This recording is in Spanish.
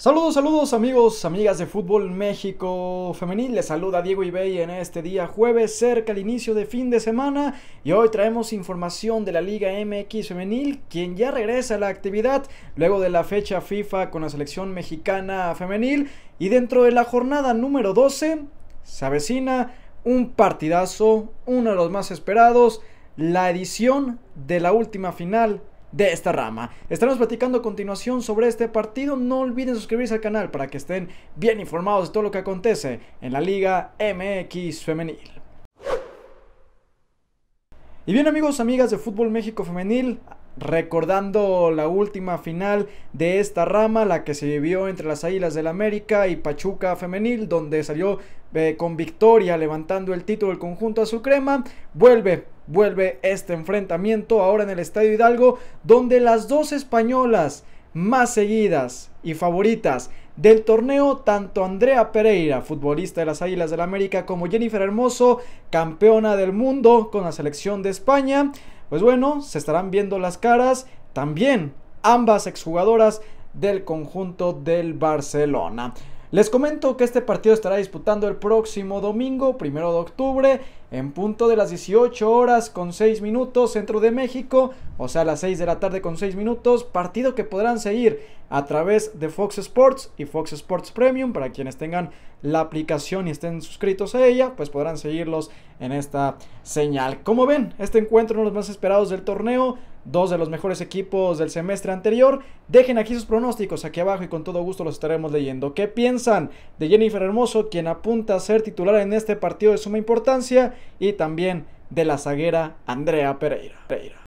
Saludos, saludos amigos, amigas de Fútbol México Femenil. Les saluda Diego Ibey en este día jueves, cerca al inicio de fin de semana. Y hoy traemos información de la Liga MX Femenil, quien ya regresa a la actividad luego de la fecha FIFA con la selección mexicana femenil. Y dentro de la jornada número 12 se avecina un partidazo, uno de los más esperados, la edición de la última final de esta rama. Estaremos platicando a continuación sobre este partido. No olviden suscribirse al canal para que estén bien informados de todo lo que acontece en la Liga MX Femenil. Y bien amigos, amigas de Fútbol México Femenil, recordando la última final de esta rama, la que se vivió entre las Águilas del América y Pachuca Femenil, donde salió con victoria, levantando el título del conjunto a su crema, vuelve vuelve este enfrentamiento ahora en el Estadio Hidalgo, donde las dos españolas más seguidas y favoritas del torneo, tanto Andrea Pereira, futbolista de las Águilas del América, como Jennifer Hermoso, campeona del mundo con la selección de España, pues bueno, se estarán viendo las caras también ambas exjugadoras del conjunto del Barcelona. Les comento que este partido estará disputando el próximo domingo, primero de octubre, en punto de las 18 horas con 6 minutos, centro de México, o sea, las 6 de la tarde con 6 minutos, partido que podrán seguir a través de Fox Sports y Fox Sports Premium, para quienes tengan la aplicación y estén suscritos a ella, pues podrán seguirlos en esta señal. Como ven, este encuentro uno de los más esperados del torneo, dos de los mejores equipos del semestre anterior. Dejen aquí sus pronósticos aquí abajo y con todo gusto los estaremos leyendo. ¿Qué piensan de Jennifer Hermoso, quien apunta a ser titular en este partido de suma importancia? Y también de la zaguera Andrea Pereira. Pereira.